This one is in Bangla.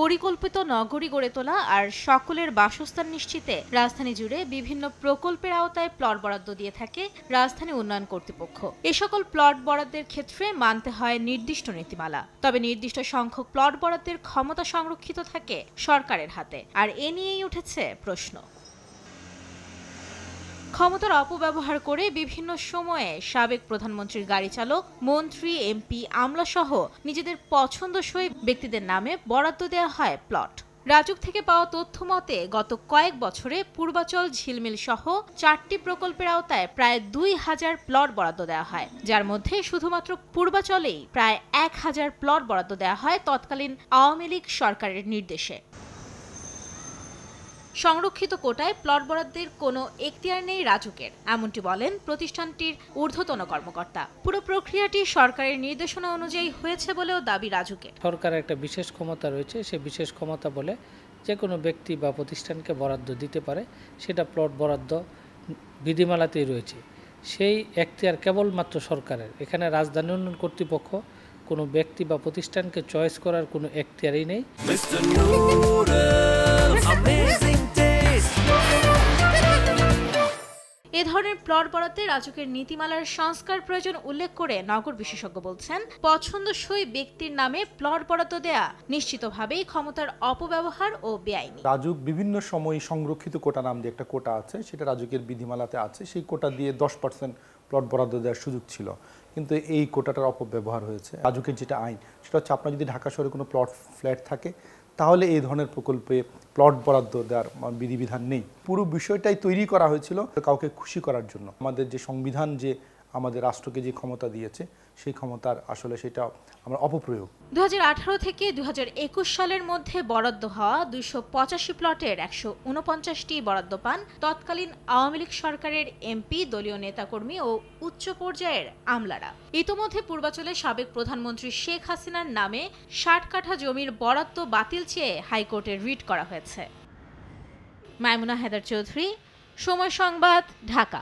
পরিকল্পিত নগরী গড়ে তোলা আর সকলের বাসস্থান নিশ্চিতে রাজধানী জুড়ে বিভিন্ন প্রকল্পের আওতায় প্লট বরাদ্দ দিয়ে থাকে রাজধানী উন্নয়ন কর্তৃপক্ষ এ সকল প্লট বরাদ্দের ক্ষেত্রে মানতে হয় নির্দিষ্ট নীতিমালা তবে নির্দিষ্ট সংখ্যক প্লট বরাদ্দের ক্ষমতা সংরক্ষিত থাকে সরকারের হাতে আর এ নিয়েই উঠেছে প্রশ্ন ক্ষমতার অপব্যবহার করে বিভিন্ন সময়ে সাবেক প্রধানমন্ত্রীর গাড়ি চালক মন্ত্রী এমপি আমলাসহ নিজেদের পছন্দসই ব্যক্তিদের নামে বরাদ্দ দেওয়া হয় প্লট রাজুক থেকে পাওয়া তথ্য মতে গত কয়েক বছরে পূর্বাচল ঝিলমিল সহ চারটি প্রকল্পের আওতায় প্রায় দুই হাজার প্লট বরাদ্দ দেওয়া হয় যার মধ্যে শুধুমাত্র পূর্বাচলেই প্রায় এক হাজার প্লট বরাদ্দ দেওয়া হয় তৎকালীন আওয়ামী লীগ সরকারের নির্দেশে সংরক্ষিত কোটায় প্লট বরাদ্দের কোনো এখতিয়ার নেই রাজুকের এমনটি বলেন প্রতিষ্ঠানটির ঊর্ধ্বতন কর্মকর্তা পুরো প্রক্রিয়াটি সরকারের নির্দেশনা অনুযায়ী হয়েছে বলেও দাবি রাজুকের সরকারের একটা বিশেষ ক্ষমতা রয়েছে সে বিশেষ ক্ষমতা বলে যে কোনো ব্যক্তি বা প্রতিষ্ঠানকে বরাদ্দ দিতে পারে সেটা প্লট বরাদ্দ বিধিমালাতেই রয়েছে সেই এখতিয়ার কেবলমাত্র সরকারের এখানে রাজধানী উন্নয়ন কর্তৃপক্ষ কোনো ব্যক্তি বা প্রতিষ্ঠানকে চয়েস করার কোনো এখতিয়ারই নেই নির্মাণের প্লট বরাদ্দে রাজকের নীতিমালার সংস্কার প্রয়োজন উল্লেখ করে নগর বিশেষজ্ঞ বলছেন পছন্দসই ব্যক্তির নামে প্লট বরাদ্দ দেয়া নিশ্চিতভাবেই ক্ষমতার অপব্যবহার ও বেআইনি রাজুক বিভিন্ন সময় সংরক্ষিত কোটা নাম দিয়ে একটা কোটা আছে সেটা রাজুকের বিধিমালাতে আছে সেই কোটা দিয়ে দশ পার্সেন্ট প্লট বরাদ্দ দেওয়ার সুযোগ ছিল কিন্তু এই কোটাটার অপব্যবহার হয়েছে রাজুকের যেটা আইন সেটা হচ্ছে আপনার যদি ঢাকা শহরে কোনো প্লট ফ্ল্যাট থাকে তাহলে এই ধরনের প্রকল্পে প্লট বরাদ্দ দেওয়ার বিধিবিধান নেই পুরো বিষয়টাই তৈরি করা হয়েছিল কাউকে খুশি করার জন্য আমাদের যে সংবিধান যে আমাদের রাষ্ট্রকে যে ক্ষমতা দিয়েছে সেই ক্ষমতার আসলে সেটা আমরা অপপ্রয়োগ দু থেকে দু সালের মধ্যে বরাদ্দ হওয়া দুইশো পঁচাশি প্লটের একশো উনপঞ্চাশটি বরাদ্দ পান তৎকালীন আওয়ামী লীগ সরকারের এমপি দলীয় নেতাকর্মী ও উচ্চ পর্যায়ের আমলারা ইতোমধ্যে পূর্বাচলে সাবেক প্রধানমন্ত্রী শেখ হাসিনার নামে ষাট কাঠা জমির বরাদ্দ বাতিল চেয়ে হাইকোর্টে রিট করা হয়েছে মাইমুনা হায়দার চৌধুরী সময় সংবাদ ঢাকা